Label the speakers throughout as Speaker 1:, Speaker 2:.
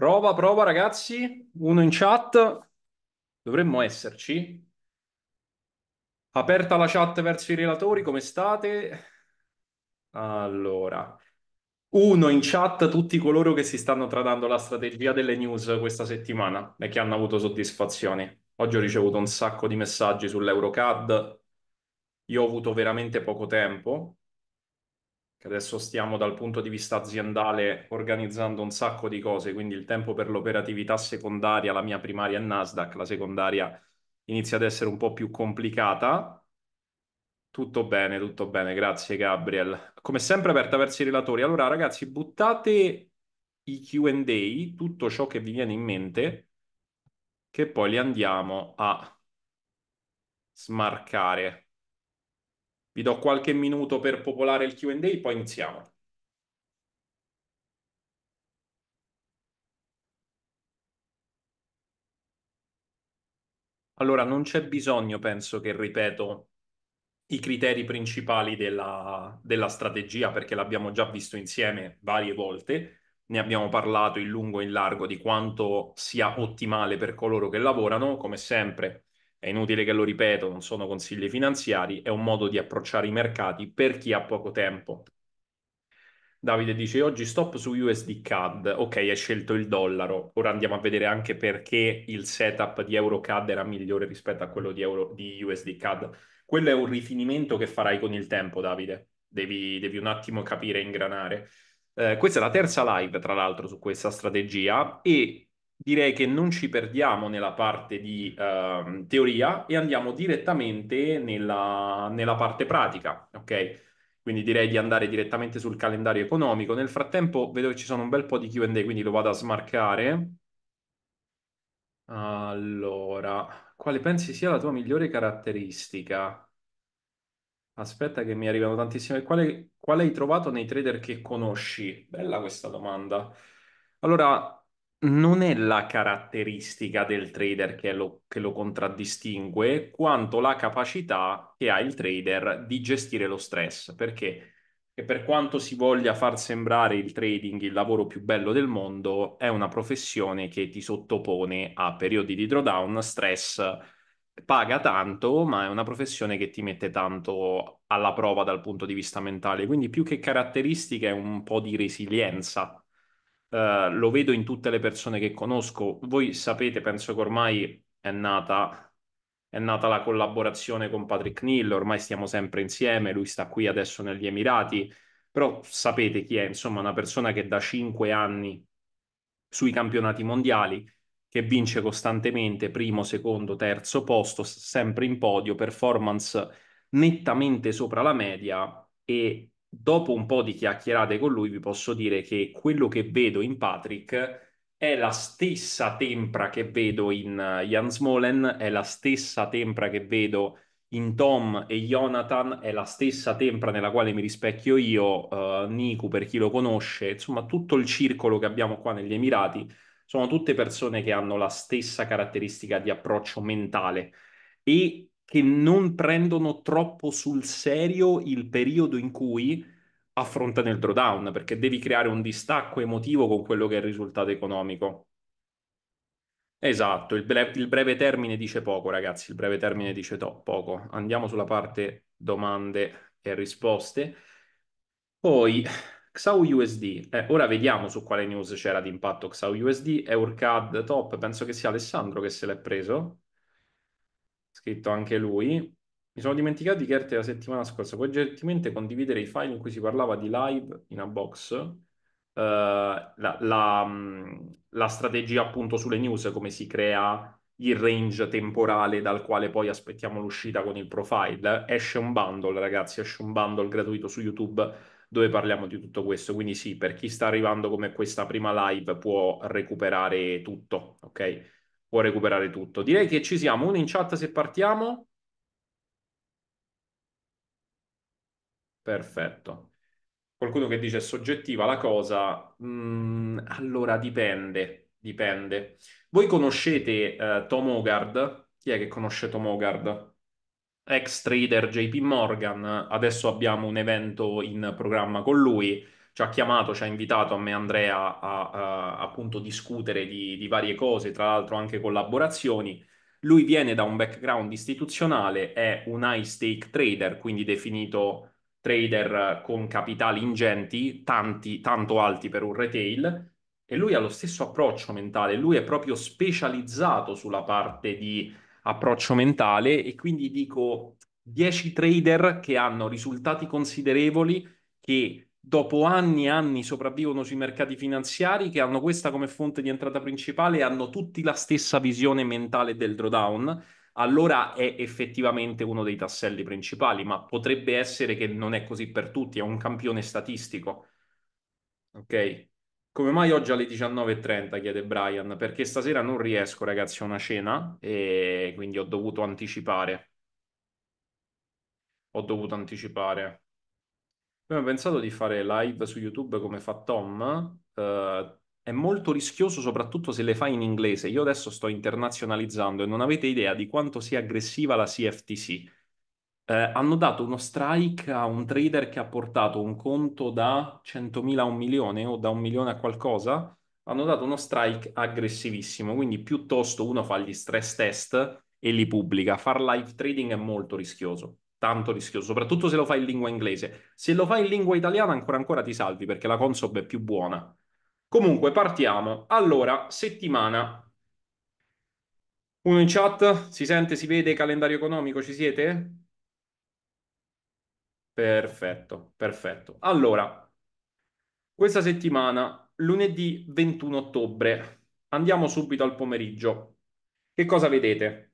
Speaker 1: Prova, prova ragazzi, uno in chat, dovremmo esserci. Aperta la chat verso i relatori, come state? Allora, uno in chat tutti coloro che si stanno tradando la strategia delle news questa settimana e che hanno avuto soddisfazioni. Oggi ho ricevuto un sacco di messaggi sull'Eurocad, io ho avuto veramente poco tempo, che adesso stiamo dal punto di vista aziendale organizzando un sacco di cose, quindi il tempo per l'operatività secondaria, la mia primaria è Nasdaq, la secondaria inizia ad essere un po' più complicata. Tutto bene, tutto bene, grazie Gabriel. Come sempre aperta verso i relatori. Allora ragazzi, buttate i Q&A, tutto ciò che vi viene in mente, che poi li andiamo a smarcare. Vi do qualche minuto per popolare il QA, poi iniziamo. Allora, non c'è bisogno, penso, che ripeto i criteri principali della, della strategia, perché l'abbiamo già visto insieme varie volte, ne abbiamo parlato in lungo e in largo di quanto sia ottimale per coloro che lavorano, come sempre è inutile che lo ripeto, non sono consigli finanziari, è un modo di approcciare i mercati per chi ha poco tempo. Davide dice oggi stop su USD CAD, ok hai scelto il dollaro, ora andiamo a vedere anche perché il setup di Euro CAD era migliore rispetto a quello di, Euro, di USD CAD. Quello è un rifinimento che farai con il tempo Davide, devi, devi un attimo capire e ingranare. Eh, questa è la terza live tra l'altro su questa strategia e direi che non ci perdiamo nella parte di uh, teoria e andiamo direttamente nella, nella parte pratica, ok? Quindi direi di andare direttamente sul calendario economico. Nel frattempo vedo che ci sono un bel po' di Q&A, quindi lo vado a smarcare. Allora, quale pensi sia la tua migliore caratteristica? Aspetta che mi arrivano tantissime. Quale, quale hai trovato nei trader che conosci? Bella questa domanda. Allora, non è la caratteristica del trader che lo, che lo contraddistingue, quanto la capacità che ha il trader di gestire lo stress, perché per quanto si voglia far sembrare il trading il lavoro più bello del mondo, è una professione che ti sottopone a periodi di drawdown, stress, paga tanto, ma è una professione che ti mette tanto alla prova dal punto di vista mentale. Quindi più che caratteristica è un po' di resilienza eh, lo vedo in tutte le persone che conosco. Voi sapete, penso che ormai è nata, è nata la collaborazione con Patrick Neal, ormai stiamo sempre insieme, lui sta qui adesso negli Emirati, però sapete chi è, insomma, una persona che da cinque anni sui campionati mondiali, che vince costantemente primo, secondo, terzo posto, sempre in podio, performance nettamente sopra la media e dopo un po' di chiacchierate con lui, vi posso dire che quello che vedo in Patrick è la stessa tempra che vedo in Jan eh, Smolen, è la stessa tempra che vedo in Tom e Jonathan, è la stessa tempra nella quale mi rispecchio io, uh, Niku per chi lo conosce, insomma tutto il circolo che abbiamo qua negli Emirati sono tutte persone che hanno la stessa caratteristica di approccio mentale e che non prendono troppo sul serio il periodo in cui affrontano il drawdown, perché devi creare un distacco emotivo con quello che è il risultato economico. Esatto, il, bre- il breve termine dice poco, ragazzi, il breve termine dice to- poco. Andiamo sulla parte domande e risposte. Poi XAU USD, eh, ora vediamo su quale news c'era di impatto XAU USD, EurCAD top, penso che sia Alessandro che se l'è preso scritto anche lui. Mi sono dimenticato di Gert la settimana scorsa, puoi gentilmente condividere i file in cui si parlava di live in a box, uh, la, la, mm, la strategia appunto sulle news, come si crea il range temporale dal quale poi aspettiamo l'uscita con il profile. Esce un bundle, ragazzi, esce un bundle gratuito su YouTube dove parliamo di tutto questo. Quindi sì, per chi sta arrivando come questa prima live può recuperare tutto, ok? può recuperare tutto. Direi che ci siamo, uno in chat se partiamo. Perfetto. Qualcuno che dice soggettiva la cosa, mm, allora dipende, dipende. Voi conoscete eh, Tom Hogarth? Chi è che conosce Tom Hogarth? Ex trader JP Morgan, adesso abbiamo un evento in programma con lui ci ha chiamato, ci ha invitato a me e Andrea a, a, appunto discutere di, di varie cose, tra l'altro anche collaborazioni. Lui viene da un background istituzionale, è un high stake trader, quindi definito trader con capitali ingenti, tanti, tanto alti per un retail, e lui ha lo stesso approccio mentale, lui è proprio specializzato sulla parte di approccio mentale e quindi dico 10 trader che hanno risultati considerevoli che dopo anni e anni sopravvivono sui mercati finanziari, che hanno questa come fonte di entrata principale e hanno tutti la stessa visione mentale del drawdown, allora è effettivamente uno dei tasselli principali, ma potrebbe essere che non è così per tutti, è un campione statistico. Ok? Come mai oggi alle 19.30? chiede Brian. Perché stasera non riesco, ragazzi, a una cena e quindi ho dovuto anticipare. Ho dovuto anticipare abbiamo pensato di fare live su YouTube come fa Tom. Eh, è molto rischioso soprattutto se le fai in inglese. Io adesso sto internazionalizzando e non avete idea di quanto sia aggressiva la CFTC. Eh, hanno dato uno strike a un trader che ha portato un conto da 100.000 a un milione o da un milione a qualcosa. Hanno dato uno strike aggressivissimo, quindi piuttosto uno fa gli stress test e li pubblica. Far live trading è molto rischioso tanto rischioso, soprattutto se lo fai in lingua inglese. Se lo fai in lingua italiana ancora ancora ti salvi perché la Consob è più buona. Comunque partiamo. Allora, settimana. Uno in chat, si sente, si vede, calendario economico, ci siete? Perfetto, perfetto. Allora, questa settimana, lunedì 21 ottobre, andiamo subito al pomeriggio. Che cosa vedete?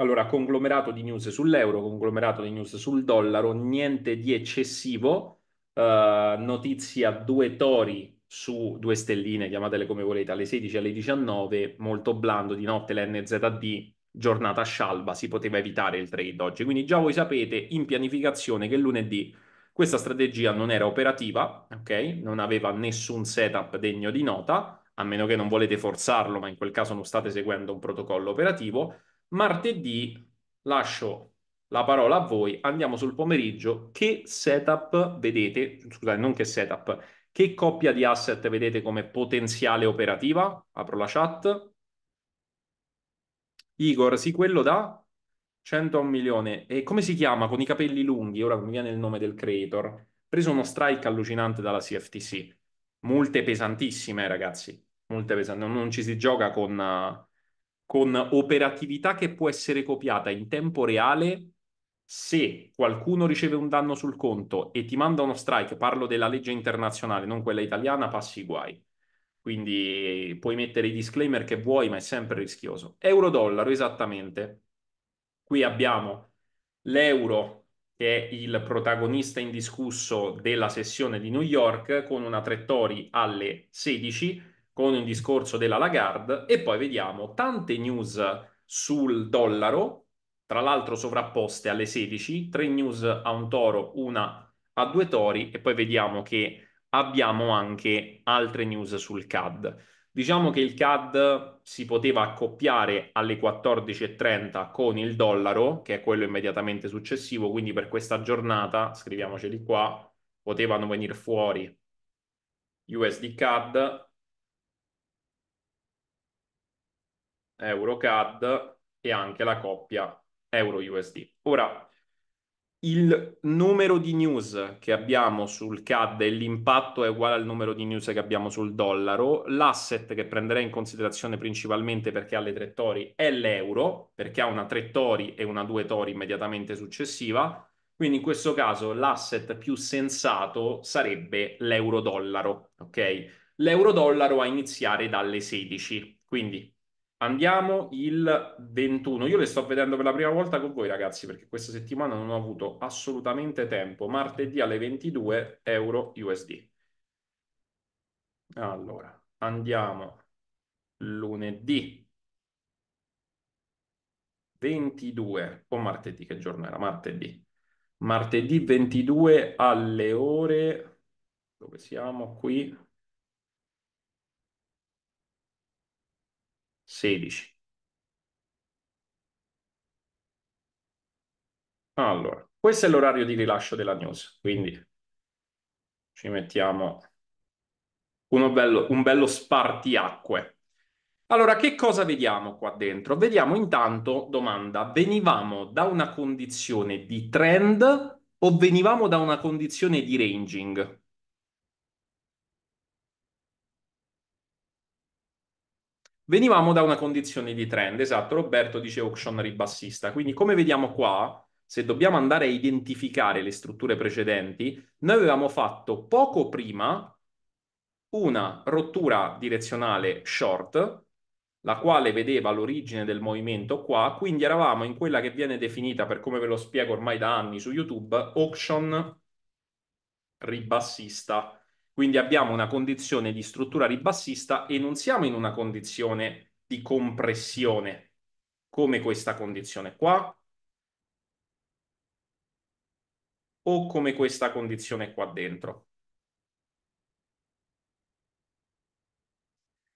Speaker 1: Allora, conglomerato di news sull'euro, conglomerato di news sul dollaro, niente di eccessivo. Eh, notizia due tori su due stelline, chiamatele come volete, alle 16 e alle 19, molto blando di notte l'NZD, giornata scialba, si poteva evitare il trade oggi. Quindi già voi sapete in pianificazione che lunedì questa strategia non era operativa, ok? Non aveva nessun setup degno di nota, a meno che non volete forzarlo, ma in quel caso non state seguendo un protocollo operativo Martedì lascio la parola a voi, andiamo sul pomeriggio. Che setup vedete? Scusate, non che setup, che coppia di asset vedete come potenziale operativa? Apro la chat. Igor, sì, quello da 100 a un milione. E come si chiama con i capelli lunghi? Ora mi viene il nome del creator. Preso uno strike allucinante dalla CFTC. Multe pesantissime, ragazzi. Multe pesanti. Non, non ci si gioca con eh, con operatività che può essere copiata in tempo reale se qualcuno riceve un danno sul conto e ti manda uno strike, parlo della legge internazionale, non quella italiana, passi i guai. Quindi puoi mettere i disclaimer che vuoi, ma è sempre rischioso. Euro-dollaro, esattamente. Qui abbiamo l'euro che è il protagonista indiscusso della sessione di New York con una Trettori alle 16 con il discorso della Lagarde e poi vediamo tante news sul dollaro, tra l'altro sovrapposte alle 16, tre news a un toro, una a due tori e poi vediamo che abbiamo anche altre news sul CAD. Diciamo che il CAD si poteva accoppiare alle 14.30 con il dollaro, che è quello immediatamente successivo, quindi per questa giornata, scriviamoceli qua, potevano venire fuori USD CAD EuroCAD e anche la coppia EURUSD. Ora, il numero di news che abbiamo sul CAD e l'impatto è uguale al numero di news che abbiamo sul dollaro. L'asset che prenderei in considerazione principalmente perché ha le tre tori è l'euro, perché ha una tre tori e una due tori immediatamente successiva. Quindi in questo caso l'asset più sensato sarebbe l'euro-dollaro, ok? L'euro-dollaro a iniziare dalle 16, quindi Andiamo il 21. Io le sto vedendo per la prima volta con voi, ragazzi, perché questa settimana non ho avuto assolutamente tempo. Martedì alle 22 euro USD. Allora, andiamo lunedì 22 o martedì, che giorno era? Martedì. Martedì 22 alle ore dove siamo qui? 16. Allora, questo è l'orario di rilascio della news, quindi ci mettiamo bello, un bello spartiacque. Allora, che cosa vediamo qua dentro? Vediamo intanto, domanda, venivamo da una condizione di trend o venivamo da una condizione di ranging? Venivamo da una condizione di trend, esatto, Roberto dice auction ribassista, quindi come vediamo qua, se dobbiamo andare a identificare le strutture precedenti, noi avevamo fatto poco prima una rottura direzionale short, la quale vedeva l'origine del movimento qua, quindi eravamo in quella che viene definita, per come ve lo spiego ormai da anni su YouTube, auction ribassista. Quindi abbiamo una condizione di struttura ribassista e non siamo in una condizione di compressione come questa condizione qua o come questa condizione qua dentro.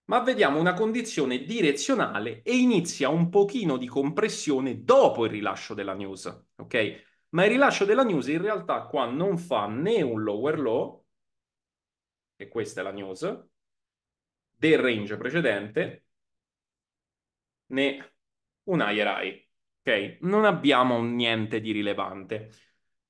Speaker 1: ma vediamo una condizione direzionale e inizia un pochino di compressione dopo il rilascio della news, ok? Ma il rilascio della news in realtà qua non fa né un lower low e questa è la news, del range precedente né un IRI. Ok? Non abbiamo niente di rilevante.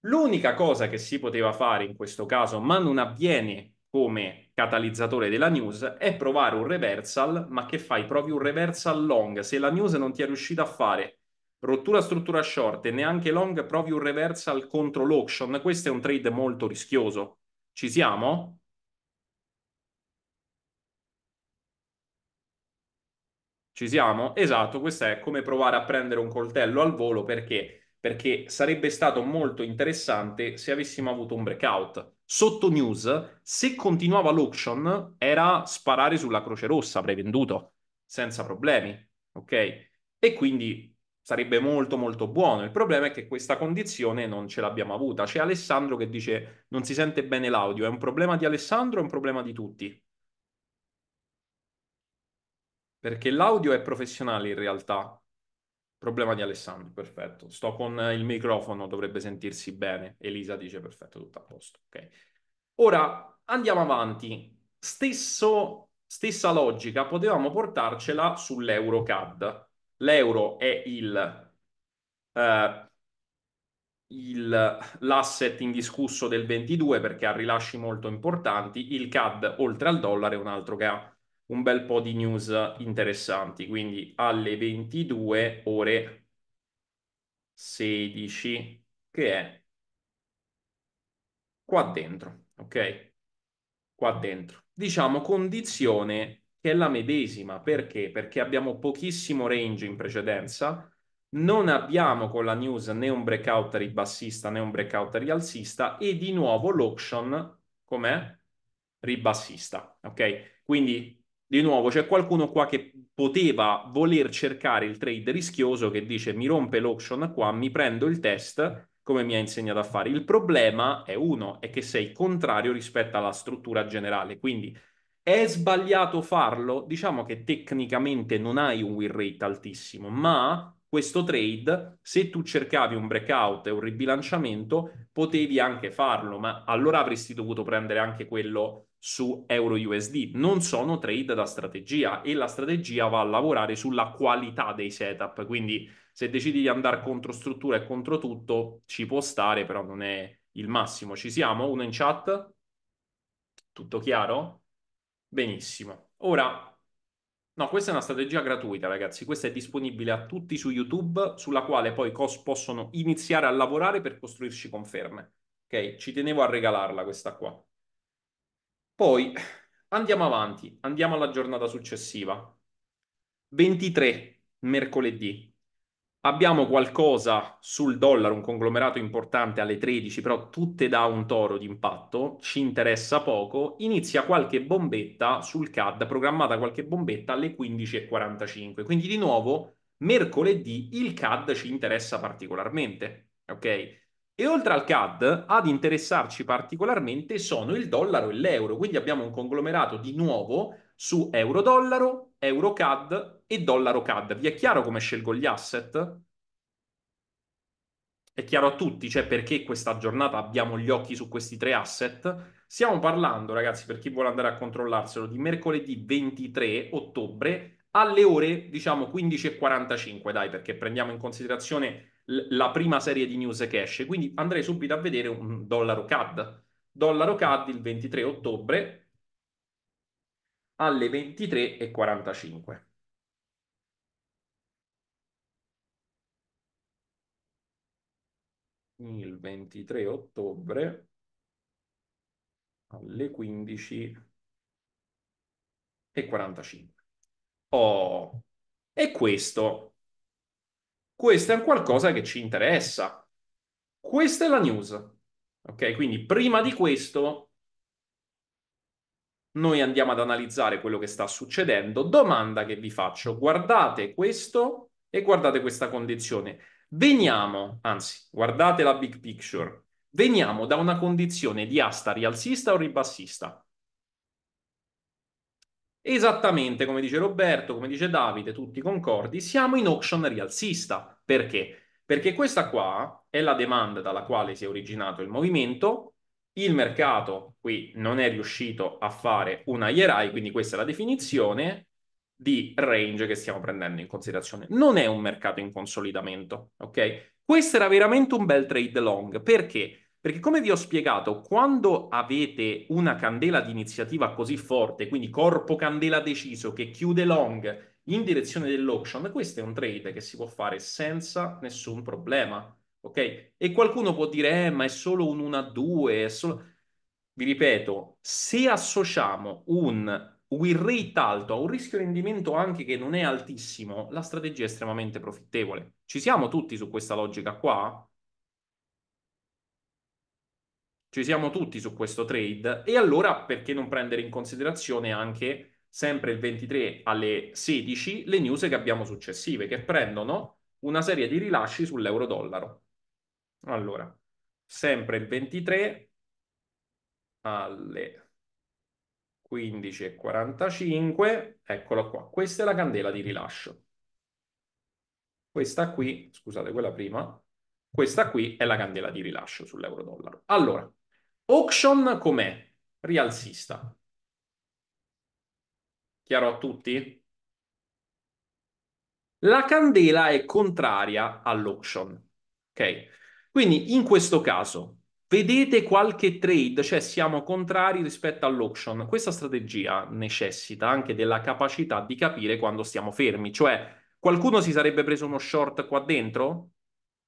Speaker 1: L'unica cosa che si poteva fare in questo caso, ma non avviene come catalizzatore della news, è provare un reversal, ma che fai Provi un reversal long. Se la news non ti è riuscita a fare rottura struttura short e neanche long, provi un reversal contro l'auction. Questo è un trade molto rischioso. Ci siamo? Ci siamo? Esatto, questa è come provare a prendere un coltello al volo perché? Perché sarebbe stato molto interessante se avessimo avuto un breakout. Sotto news, se continuava l'auction era sparare sulla Croce Rossa, avrei venduto senza problemi, ok? E quindi sarebbe molto molto buono. Il problema è che questa condizione non ce l'abbiamo avuta. C'è Alessandro che dice non si sente bene l'audio, è un problema di Alessandro o è un problema di tutti? perché l'audio è professionale in realtà. Problema di Alessandro, perfetto. Sto con il microfono, dovrebbe sentirsi bene. Elisa dice perfetto, tutto a posto. Okay. Ora andiamo avanti. Stesso, stessa logica, potevamo portarcela sull'EuroCAD. L'euro è il, eh, il, l'asset indiscusso del 22 perché ha rilasci molto importanti. Il CAD, oltre al dollaro, è un altro che ha un bel po' di news interessanti, quindi alle 22 ore 16, che è qua dentro, ok? Qua dentro. Diciamo condizione che è la medesima, perché? Perché abbiamo pochissimo range in precedenza, non abbiamo con la news né un breakout ribassista né un breakout rialzista e di nuovo l'auction com'è? Ribassista, ok? Quindi di nuovo c'è qualcuno qua che poteva voler cercare il trade rischioso che dice mi rompe l'auction qua, mi prendo il test come mi ha insegnato a fare. Il problema è uno, è che sei contrario rispetto alla struttura generale, quindi è sbagliato farlo? Diciamo che tecnicamente non hai un win rate altissimo, ma questo trade, se tu cercavi un breakout e un ribilanciamento, potevi anche farlo, ma allora avresti dovuto prendere anche quello su euro USD. Non sono trade da strategia e la strategia va a lavorare sulla qualità dei setup. Quindi se decidi di andare contro struttura e contro tutto, ci può stare, però non è il massimo. Ci siamo? Uno in chat? Tutto chiaro? Benissimo. Ora, no, questa è una strategia gratuita, ragazzi. Questa è disponibile a tutti su YouTube, sulla quale poi cos- possono iniziare a lavorare per costruirci conferme. Ok, ci tenevo a regalarla questa qua. Poi andiamo avanti, andiamo alla giornata successiva. 23, mercoledì. Abbiamo qualcosa sul dollaro, un conglomerato importante alle 13, però tutte da un toro d'impatto, ci interessa poco. Inizia qualche bombetta sul CAD, programmata qualche bombetta alle 15.45. Quindi di nuovo mercoledì il CAD ci interessa particolarmente, ok? E oltre al CAD, ad interessarci particolarmente sono il dollaro e l'euro, quindi abbiamo un conglomerato di nuovo su euro-dollaro, euro-CAD e dollaro-CAD. Vi è chiaro come scelgo gli asset? È chiaro a tutti, cioè perché questa giornata abbiamo gli occhi su questi tre asset? Stiamo parlando, ragazzi, per chi vuole andare a controllarselo, di mercoledì 23 ottobre alle ore, diciamo, 15.45, dai, perché prendiamo in considerazione la prima serie di news che esce. Quindi andrei subito a vedere un dollaro CAD. Dollaro CAD il 23 ottobre alle 23.45. Il 23 ottobre alle 15.45. Oh, e questo questo è un qualcosa che ci interessa. Questa è la news. Ok, quindi prima di questo noi andiamo ad analizzare quello che sta succedendo. Domanda che vi faccio, guardate questo e guardate questa condizione. Veniamo, anzi, guardate la big picture. Veniamo da una condizione di asta rialzista o ribassista? Esattamente come dice Roberto, come dice Davide, tutti concordi, siamo in auction rialzista. Perché? Perché questa qua è la domanda dalla quale si è originato il movimento. Il mercato qui non è riuscito a fare una IRAI, quindi questa è la definizione di range che stiamo prendendo in considerazione. Non è un mercato in consolidamento, ok? Questo era veramente un bel trade long. Perché? Perché come vi ho spiegato, quando avete una candela di iniziativa così forte, quindi corpo candela deciso che chiude long in direzione dell'auction, questo è un trade che si può fare senza nessun problema. Ok? E qualcuno può dire, eh, ma è solo un 1-2, a è solo... Vi ripeto, se associamo un win rate alto a un rischio rendimento anche che non è altissimo, la strategia è estremamente profittevole. Ci siamo tutti su questa logica qua? Ci siamo tutti su questo trade e allora perché non prendere in considerazione anche sempre il 23 alle 16 le news che abbiamo successive che prendono una serie di rilasci sull'euro dollaro. Allora, sempre il 23 alle 15.45, eccolo qua, questa è la candela di rilascio. Questa qui, scusate quella prima, questa qui è la candela di rilascio sull'euro dollaro. Allora, Auction com'è? Rialzista. Chiaro a tutti? La candela è contraria all'auction. Ok? Quindi in questo caso vedete qualche trade, cioè siamo contrari rispetto all'auction. Questa strategia necessita anche della capacità di capire quando stiamo fermi, cioè qualcuno si sarebbe preso uno short qua dentro?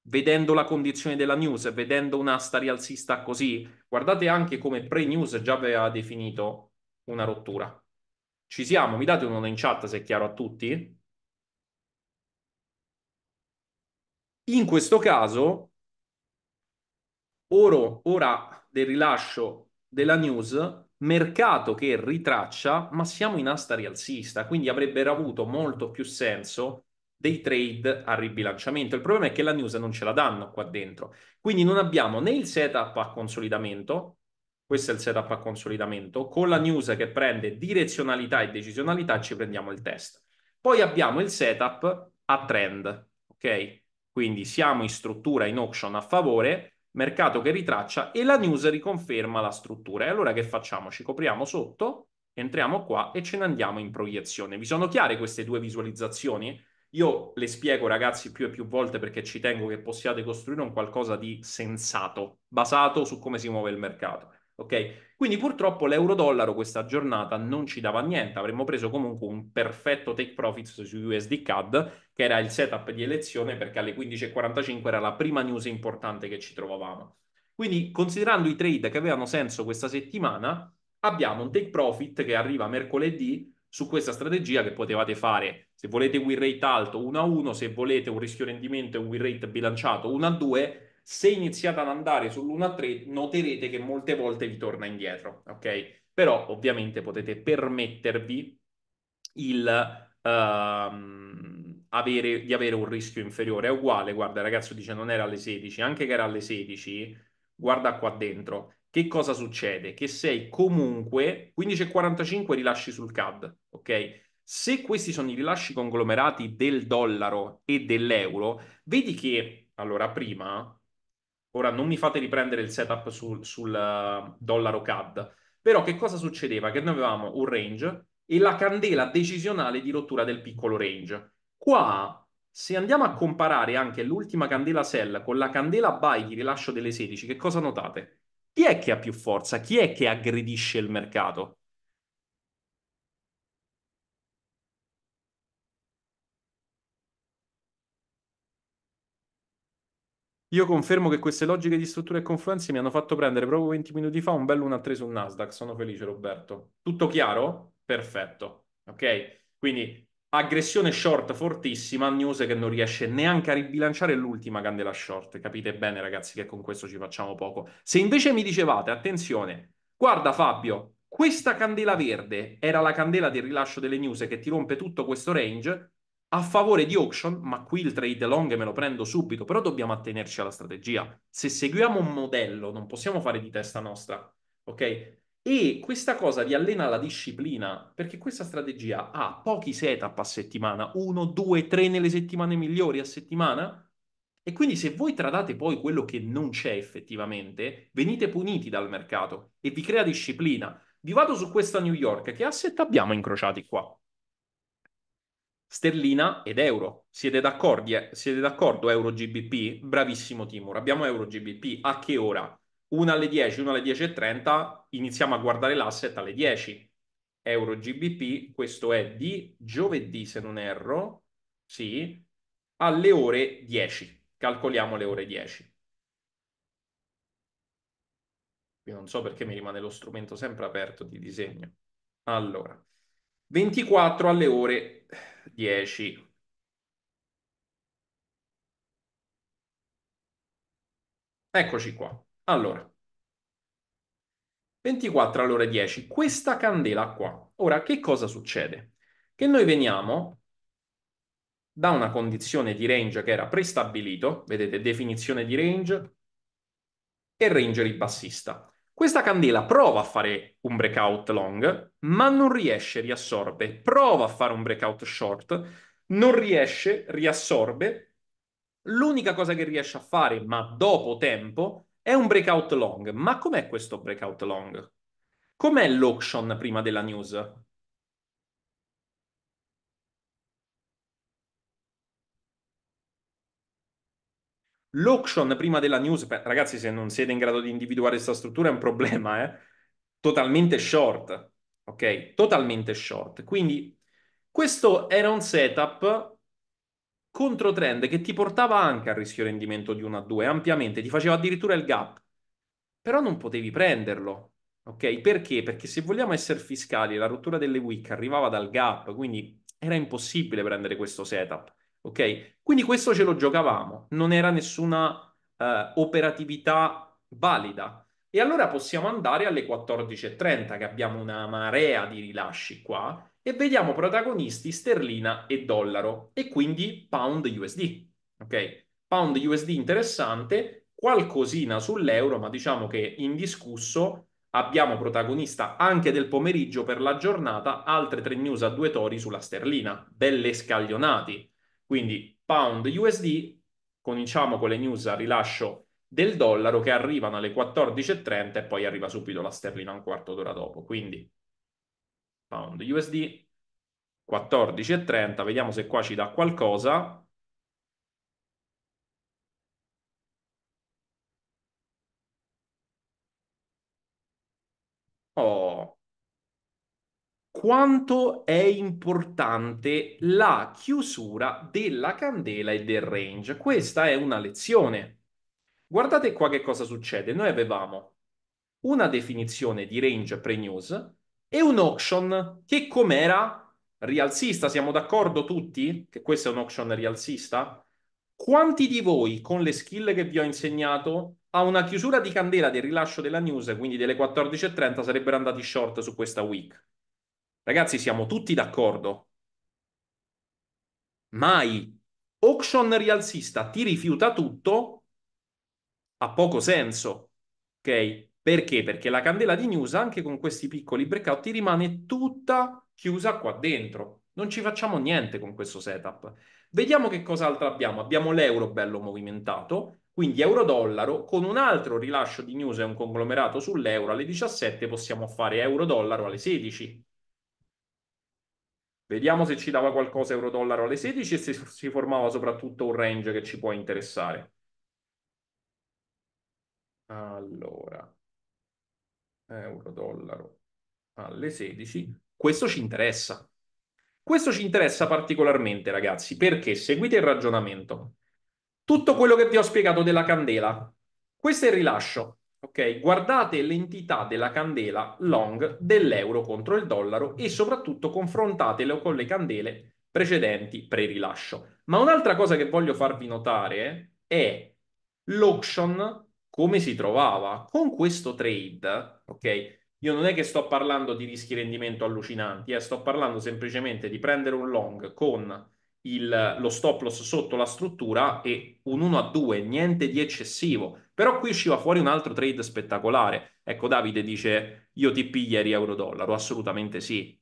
Speaker 1: vedendo la condizione della news, vedendo un'asta rialzista così, guardate anche come pre-news già aveva definito una rottura. Ci siamo, mi date uno in chat se è chiaro a tutti? In questo caso, oro, ora del rilascio della news, mercato che ritraccia, ma siamo in asta rialzista, quindi avrebbe avuto molto più senso dei trade al ribilanciamento. Il problema è che la news non ce la danno qua dentro. Quindi non abbiamo né il setup a consolidamento, questo è il setup a consolidamento, con la news che prende direzionalità e decisionalità ci prendiamo il test. Poi abbiamo il setup a trend, ok? Quindi siamo in struttura in auction a favore, mercato che ritraccia e la news riconferma la struttura. E allora che facciamo? Ci copriamo sotto, entriamo qua e ce ne andiamo in proiezione. Vi sono chiare queste due visualizzazioni? Io le spiego, ragazzi, più e più volte perché ci tengo che possiate costruire un qualcosa di sensato, basato su come si muove il mercato. Ok? Quindi purtroppo l'euro-dollaro questa giornata non ci dava niente, avremmo preso comunque un perfetto take profit su USD CAD, che era il setup di elezione perché alle 15.45 era la prima news importante che ci trovavamo. Quindi considerando i trade che avevano senso questa settimana, abbiamo un take profit che arriva mercoledì su questa strategia che potevate fare, se volete win rate alto 1 a 1, se volete un rischio rendimento e un win rate bilanciato 1 a 2, se iniziate ad andare sull'1 a 3 noterete che molte volte vi torna indietro, ok? Però ovviamente potete permettervi il... Uh, avere, di avere un rischio inferiore. È uguale, guarda, il ragazzo dice non era alle 16, anche che era alle 16, guarda qua dentro che cosa succede? Che sei comunque 15,45 rilasci sul CAD, ok? Se questi sono i rilasci conglomerati del dollaro e dell'euro, vedi che, allora, prima, ora non mi fate riprendere il setup sul, sul uh, dollaro CAD, però che cosa succedeva? Che noi avevamo un range e la candela decisionale di rottura del piccolo range. Qua se andiamo a comparare anche l'ultima candela sell con la candela buy di rilascio delle 16, che cosa notate? chi è che ha più forza? Chi è che aggredisce il mercato? Io confermo che queste logiche di struttura e confluenze mi hanno fatto prendere proprio 20 minuti fa un bello 1-3 sul Nasdaq. Sono felice, Roberto. Tutto chiaro? Perfetto. Ok? Quindi aggressione short fortissima, News che non riesce neanche a ribilanciare l'ultima candela short. Capite bene, ragazzi, che con questo ci facciamo poco. Se invece mi dicevate, attenzione, guarda Fabio, questa candela verde era la candela del rilascio delle news che ti rompe tutto questo range a favore di auction, ma qui il trade long me lo prendo subito, però dobbiamo attenerci alla strategia. Se seguiamo un modello, non possiamo fare di testa nostra, ok? E questa cosa vi allena la disciplina, perché questa strategia ha pochi setup a settimana, uno, due, tre nelle settimane migliori a settimana. E quindi se voi tradate poi quello che non c'è effettivamente, venite puniti dal mercato e vi crea disciplina. Vi vado su questa New York, che asset abbiamo incrociati qua? Sterlina ed euro. Siete, d'accordo, eh? Siete d'accordo euro GBP? Bravissimo Timur, abbiamo euro GBP. A che ora? Una alle 10, una alle 10 e 30 iniziamo a guardare l'asset alle 10 euro GBP, questo è di giovedì se non erro, sì, alle ore 10, calcoliamo le ore 10. Qui non so perché mi rimane lo strumento sempre aperto di disegno. Allora, 24 alle ore 10. Eccoci qua. Allora, 24 alle ore 10, questa candela qua. Ora, che cosa succede? Che noi veniamo da una condizione di range che era prestabilito, vedete definizione di range e range ribassista. Questa candela prova a fare un breakout long, ma non riesce, riassorbe, prova a fare un breakout short, non riesce, riassorbe. L'unica cosa che riesce a fare, ma dopo tempo, è un breakout long, ma com'è questo breakout long? Com'è l'auction prima della news? L'auction prima della news, ragazzi, se non siete in grado di individuare questa struttura è un problema, eh? Totalmente short, ok? Totalmente short. Quindi questo era un setup controtrend che ti portava anche al rischio rendimento di 1 a 2 ampiamente, ti faceva addirittura il gap, però non potevi prenderlo. Ok, perché? Perché se vogliamo essere fiscali, la rottura delle wick arrivava dal gap, quindi era impossibile prendere questo setup. Ok, quindi questo ce lo giocavamo, non era nessuna eh, operatività valida. E allora possiamo andare alle 14.30 che abbiamo una marea di rilasci qua e vediamo protagonisti sterlina e dollaro e quindi pound USD. Ok, pound USD interessante, qualcosina sull'euro, ma diciamo che indiscusso abbiamo protagonista anche del pomeriggio per la giornata altre tre news a due tori sulla sterlina, belle scaglionati. Quindi pound USD, cominciamo con le news a rilascio del dollaro che arrivano alle 14.30 e poi arriva subito la sterlina un quarto d'ora dopo. Quindi pound USD 14,30. Vediamo se qua ci dà qualcosa. Oh. Quanto è importante la chiusura della candela e del range? Questa è una lezione. Guardate qua che cosa succede. Noi avevamo una definizione di range pre-news e un auction che com'era? Rialzista, siamo d'accordo tutti che questo è un auction rialzista? Quanti di voi con le skill che vi ho insegnato a una chiusura di candela del rilascio della news, quindi delle 14.30, sarebbero andati short su questa week? Ragazzi, siamo tutti d'accordo. Mai. Auction rialzista ti rifiuta tutto, ha poco senso. Ok? Perché? Perché la candela di news, anche con questi piccoli breakout, ti rimane tutta chiusa qua dentro. Non ci facciamo niente con questo setup. Vediamo che cosa abbiamo. Abbiamo l'euro bello movimentato, quindi euro-dollaro, con un altro rilascio di news e un conglomerato sull'euro alle 17 possiamo fare euro-dollaro alle 16. Vediamo se ci dava qualcosa euro-dollaro alle 16 e se si formava soprattutto un range che ci può interessare. Allora, euro-dollaro alle 16, questo ci interessa. Questo ci interessa particolarmente, ragazzi, perché seguite il ragionamento. Tutto quello che vi ho spiegato della candela, questo è il rilascio, ok? Guardate l'entità della candela long dell'euro contro il dollaro e soprattutto confrontatelo con le candele precedenti pre-rilascio. Ma un'altra cosa che voglio farvi notare è l'auction come si trovava con questo trade ok? Io non è che sto parlando di rischi rendimento allucinanti, eh, sto parlando semplicemente di prendere un long con il, lo stop loss sotto la struttura e un 1 a 2, niente di eccessivo. Però qui usciva fuori un altro trade spettacolare. Ecco, Davide dice: Io ti ieri euro-dollaro. Assolutamente sì.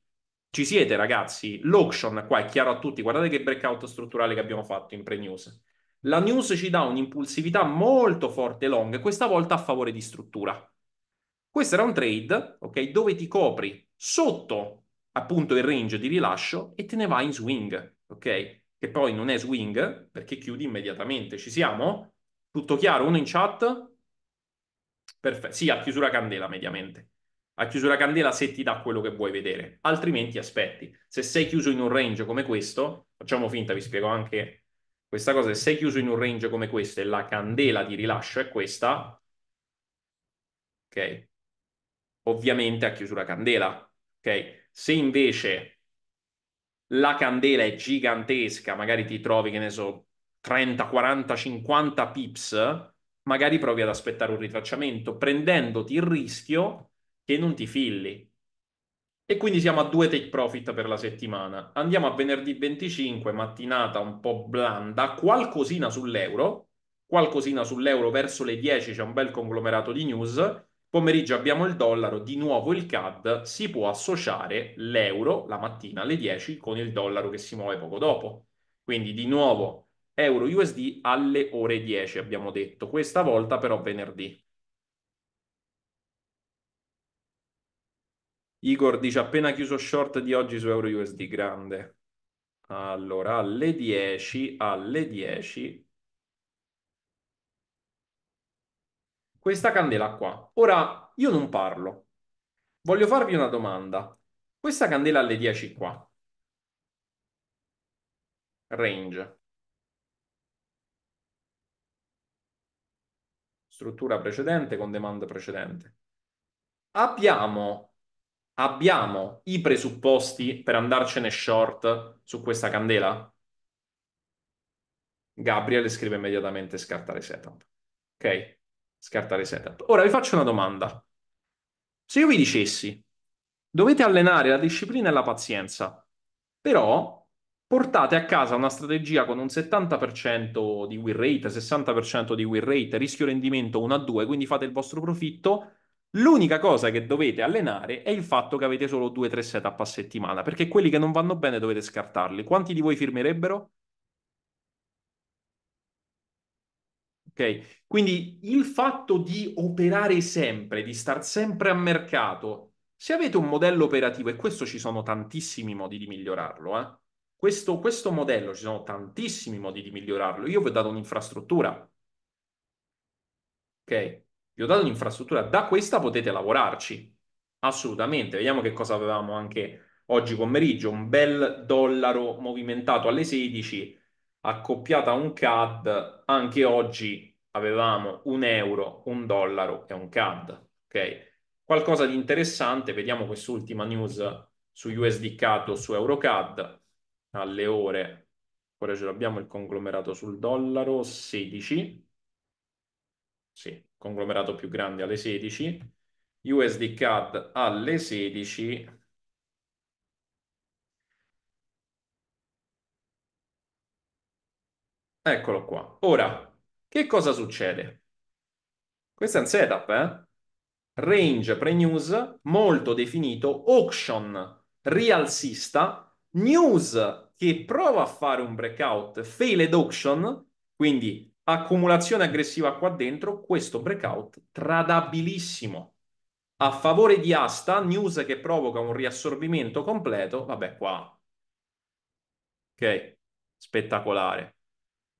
Speaker 1: Ci siete, ragazzi. L'auction qua è chiaro a tutti. Guardate che breakout strutturale che abbiamo fatto in pre-news. La news ci dà un'impulsività molto forte long, questa volta a favore di struttura. Questo era un trade, ok, dove ti copri sotto appunto il range di rilascio e te ne vai in swing, ok? Che poi non è swing perché chiudi immediatamente. Ci siamo? Tutto chiaro? Uno in chat? Perfetto. Sì, a chiusura candela mediamente. A chiusura candela se ti dà quello che vuoi vedere, altrimenti aspetti. Se sei chiuso in un range come questo, facciamo finta, vi spiego anche questa cosa, se sei chiuso in un range come questo e la candela di rilascio è questa, ok? ovviamente a chiusura candela. Ok? Se invece la candela è gigantesca, magari ti trovi, che ne so, 30, 40, 50 pips, magari provi ad aspettare un ritracciamento, prendendoti il rischio che non ti filli. E quindi siamo a due take profit per la settimana. Andiamo a venerdì 25, mattinata un po' blanda, qualcosina sull'euro, qualcosina sull'euro verso le 10 c'è un bel conglomerato di news Pomeriggio abbiamo il dollaro, di nuovo il CAD, si può associare l'euro la mattina alle 10 con il dollaro che si muove poco dopo. Quindi di nuovo euro USD alle ore 10 abbiamo detto, questa volta però venerdì. Igor dice appena chiuso short di oggi su euro USD grande. Allora alle 10, alle 10 questa candela qua. Ora, io non parlo. Voglio farvi una domanda. Questa candela alle 10 qua. Range. Struttura precedente con demanda precedente. Abbiamo, abbiamo i presupposti per andarcene short su questa candela? Gabriele scrive immediatamente scartare setup. Ok? scartare setup. Ora vi faccio una domanda. Se io vi dicessi, dovete allenare la disciplina e la pazienza, però portate a casa una strategia con un 70% di win rate, 60% di win rate, rischio rendimento 1 a 2, quindi fate il vostro profitto. L'unica cosa che dovete allenare è il fatto che avete solo 2-3 setup a settimana, perché quelli che non vanno bene dovete scartarli. Quanti di voi firmerebbero? Ok? Quindi il fatto di operare sempre, di star sempre a mercato, se avete un modello operativo, e questo ci sono tantissimi modi di migliorarlo, eh? questo, questo modello ci sono tantissimi modi di migliorarlo. Io vi ho dato un'infrastruttura. Ok? Vi ho dato un'infrastruttura, da questa potete lavorarci. Assolutamente. Vediamo che cosa avevamo anche oggi pomeriggio. Un bel dollaro movimentato alle 16 accoppiata a un CAD, anche oggi avevamo un euro, un dollaro e un CAD. Okay? Qualcosa di interessante, vediamo quest'ultima news su USD CAD o su EuroCAD alle ore, ora ce l'abbiamo il conglomerato sul dollaro 16, sì, conglomerato più grande alle 16, USD CAD alle 16, Eccolo qua. Ora, che cosa succede? Questo è un setup, eh? Range pre-news molto definito, auction rialzista, news che prova a fare un breakout, failed auction, quindi accumulazione aggressiva qua dentro, questo breakout tradabilissimo. A favore di asta, news che provoca un riassorbimento completo, vabbè qua. Ok, spettacolare.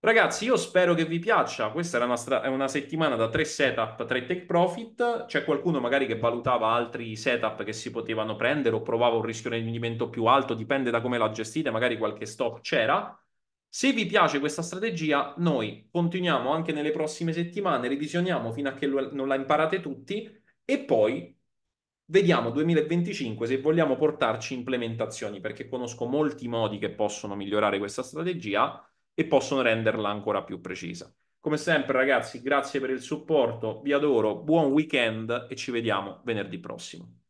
Speaker 1: Ragazzi, io spero che vi piaccia. Questa era una, stra- una settimana da tre setup, tre take profit. C'è qualcuno magari che valutava altri setup che si potevano prendere o provava un rischio di rendimento più alto, dipende da come la gestite, magari qualche stock c'era. Se vi piace questa strategia, noi continuiamo anche nelle prossime settimane, revisioniamo fino a che non la imparate tutti e poi vediamo 2025 se vogliamo portarci implementazioni, perché conosco molti modi che possono migliorare questa strategia e possono renderla ancora più precisa. Come sempre ragazzi, grazie per il supporto, vi adoro, buon weekend e ci vediamo venerdì prossimo.